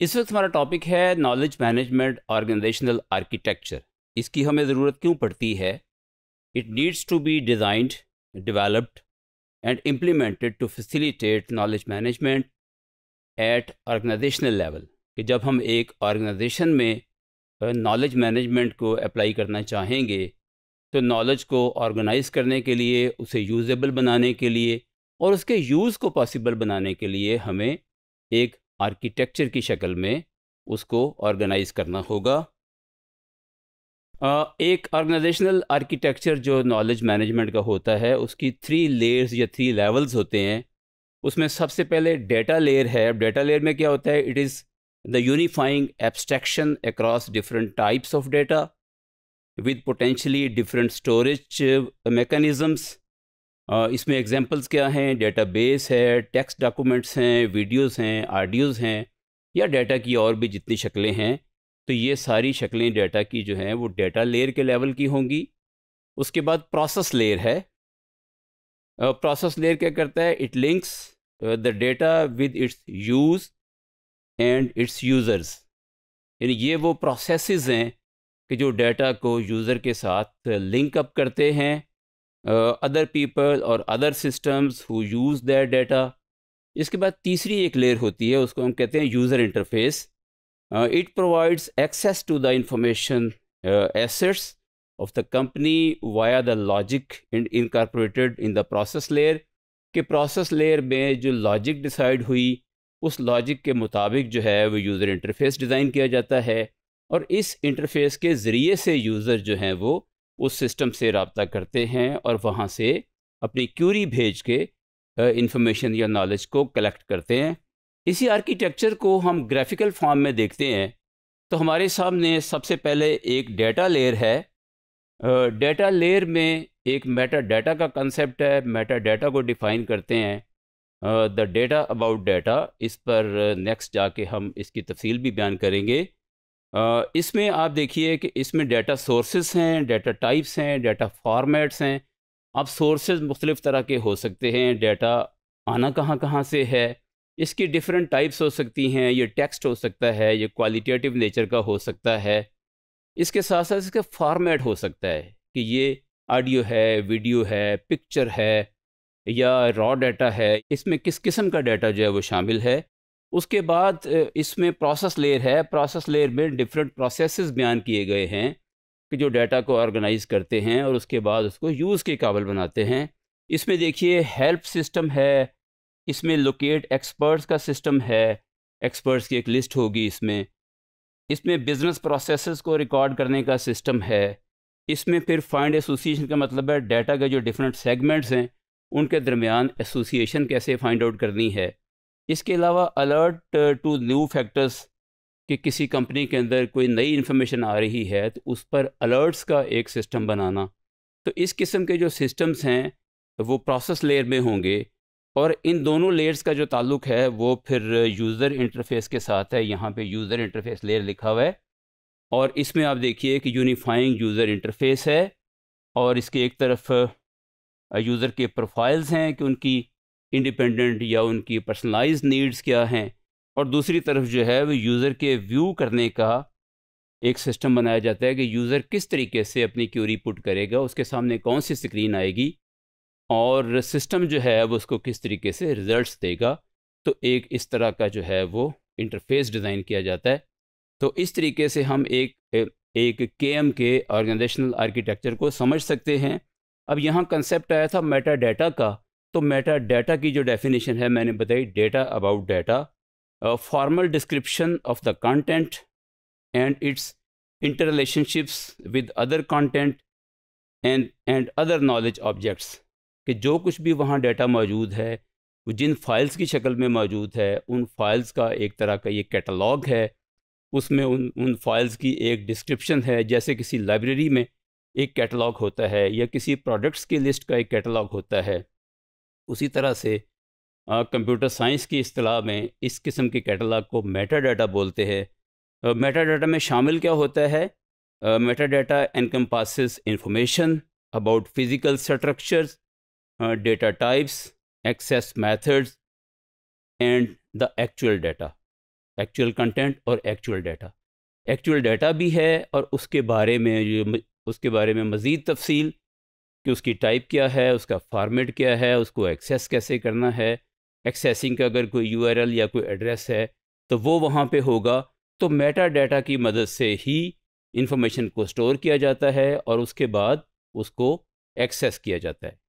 इस वक्त हमारा टॉपिक है नॉलेज मैनेजमेंट ऑर्गेनाइजेशनल आर्किटेक्चर इसकी हमें ज़रूरत क्यों पड़ती है it needs to be designed developed and implemented to facilitate knowledge management at organisational level कि जब हम एक ऑर्गेनाइजेशन में नॉलेज मैनेजमेंट को अप्लाई करना चाहेंगे तो नॉलेज को ऑर्गेनाइज करने के लिए उसे यूजेबल बनाने के लिए और उसके यूज़ को पॉसिबल बनाने के लिए हमें एक आर्किटेक्चर की शक्ल में उसको ऑर्गेनाइज करना होगा एक ऑर्गेनाइजेशनल आर्किटेक्चर जो नॉलेज मैनेजमेंट का होता है उसकी थ्री लेयर्स या थ्री लेवल्स होते हैं उसमें सबसे पहले डेटा लेयर है अब डेटा लेयर में क्या होता है it is the unifying abstraction across different types of data with potentially different storage mechanisms इसमें एग्जांपल्स क्या हैं डेटाबेस है टेक्स्ट डॉक्यूमेंट्स हैं वीडियोस हैं आडियोज़ हैं या डेटा की और भी जितनी शक्लें हैं तो ये सारी शक्लें डाटा की जो हैं वो डेटा लेयर के लेवल की होंगी उसके बाद प्रोसेस लेयर है प्रोसेस लेयर क्या करता है it links the data with its use and its users यानी ये वो प्रोसेसेस हैं कि जो डेटा को यूज़र के साथ लिंक अप करते हैं अदर पीपल और other systems who use their data इसके बाद तीसरी एक लेयर होती है उसको हम कहते हैं user interface it provides access to the information assets of the company via the logic and in the process layer के प्रोसेस लेयर में जो लॉजिक डिसाइड हुई उस लॉजिक के मुताबिक जो है वो यूज़र इंटरफेस डिज़ाइन किया जाता है और इस इंटरफेस के ज़रिए से यूज़र जो हैं वो उस सिस्टम से रबता करते हैं और वहाँ से अपनी क्यूरी भेज के इंफॉर्मेशन या नॉलेज को कलेक्ट करते हैं इसी आर्किटेक्चर को हम ग्राफिकल फॉर्म में देखते हैं तो हमारे सामने सबसे पहले एक डेटा लेयर है डेटा लेयर में एक मेटा डेटा का कंसेप्ट है मेटा डेटा को डिफाइन करते हैं द डेटा अबाउट डेटा इस पर नेक्स्ट जाके हम इसकी तफसील भी बयान करेंगे इसमें आप देखिए कि इसमें डाटा सोर्सेज हैं डेटा टाइप्स हैं डाटा फॉर्मेट्स हैं आप सोर्सेज मुख्तलिफ़ तरह के हो सकते हैं डेटा आना कहाँ कहाँ से है इसकी डिफरेंट टाइप्स हो सकती हैं ये टेक्स्ट हो सकता है ये क्वालिटेटिव नेचर का हो सकता है इसके साथ साथ इसका फॉर्मेट हो सकता है कि ये ऑडियो है वीडियो है पिक्चर है या रॉ डाटा है इसमें किस किस्म का डाटा जो है वो शामिल है उसके बाद इसमें प्रोसेस लेयर है प्रोसेस लेयर में डिफरेंट प्रोसेसेस बयान किए गए हैं कि जो डाटा को ऑर्गेनाइज करते हैं और उसके बाद उसको यूज़ के काबिल बनाते हैं इसमें देखिए हेल्प सिस्टम है इसमें लोकेट एक्सपर्ट्स का सिस्टम है एक्सपर्ट्स की एक लिस्ट होगी इसमें इसमें बिज़नेस प्रोसेसेस को रिकॉर्ड करने का सिस्टम है इसमें फिर फाइंड एसोसिएशन का मतलब है डाटा के जो डिफरेंट सेगमेंट्स हैं उनके दरमियान एसोसिएशन कैसे फाइंड आउट करनी है इसके अलावा अलर्ट टू न्यू फैक्टर्स कि किसी कंपनी के अंदर कोई नई इन्फॉर्मेशन आ रही है तो उस पर अलर्ट्स का एक सिस्टम बनाना तो इस किस्म के जो सिस्टम्स हैं वो प्रोसेस लेयर में होंगे और इन दोनों लेयर्स का जो ताल्लुक है वो फिर यूज़र इंटरफेस के साथ है यहाँ पे यूज़र इंटरफेस लेयर लिखा हुआ है और इसमें आप देखिए कि यूनिफाइंग यूज़र इंटरफेस है और इसके एक तरफ यूज़र uh, के प्रोफाइल्स हैं कि उनकी इंडिपेंडेंट या उनकी पर्सनलाइज नीड्स क्या हैं और दूसरी तरफ जो है वो यूज़र के व्यू करने का एक सिस्टम बनाया जाता है कि यूज़र किस तरीके से अपनी क्यूरी पुट करेगा उसके सामने कौन सी स्क्रीन आएगी और सिस्टम जो है वो उसको किस तरीके से रिज़ल्ट देगा तो एक इस तरह का जो है वो इंटरफेस डिज़ाइन किया जाता है तो इस तरीके से हम एक एक के एम के ऑर्गेनाइजेशनल आर्किटेक्चर को समझ सकते हैं अब यहाँ कंसेप्ट आया था मेटा डाटा का तो मेटा डाटा की जो डेफिनेशन है मैंने बताई data about data formal description of the content and its interrelationships with other content and and other knowledge objects कि जो कुछ भी वहाँ डाटा मौजूद है वो जिन फाइल्स की शक्ल में मौजूद है उन फाइल्स का एक तरह का ये कैटलॉग है उसमें उन उन फाइल्स की एक डिस्क्रिप्शन है जैसे किसी लाइब्रेरी में एक कैटलॉग होता है या किसी प्रोडक्ट्स की लिस्ट का एक कैटलॉग होता है उसी तरह से कंप्यूटर साइंस की अतलाह में इस किस्म के कैटलाग को मेटा डाटा बोलते हैं मेटा डाटा में शामिल क्या होता है meta data encompasses information about physical structures data types access methods and the actual data actual content और एक्चुअल डाटा एक्चुअल डाटा भी है और उसके बारे में उसके बारे में मज़ीद तफसील कि उसकी टाइप क्या है उसका फॉर्मेट क्या है उसको एक्सेस कैसे करना है एक्सेसिंग का अगर कोई यू या कोई एड्रेस है तो वो वहाँ पे होगा तो मेटा डाटा की मदद से ही इंफॉर्मेशन को स्टोर किया जाता है और उसके बाद उसको एक्सेस किया जाता है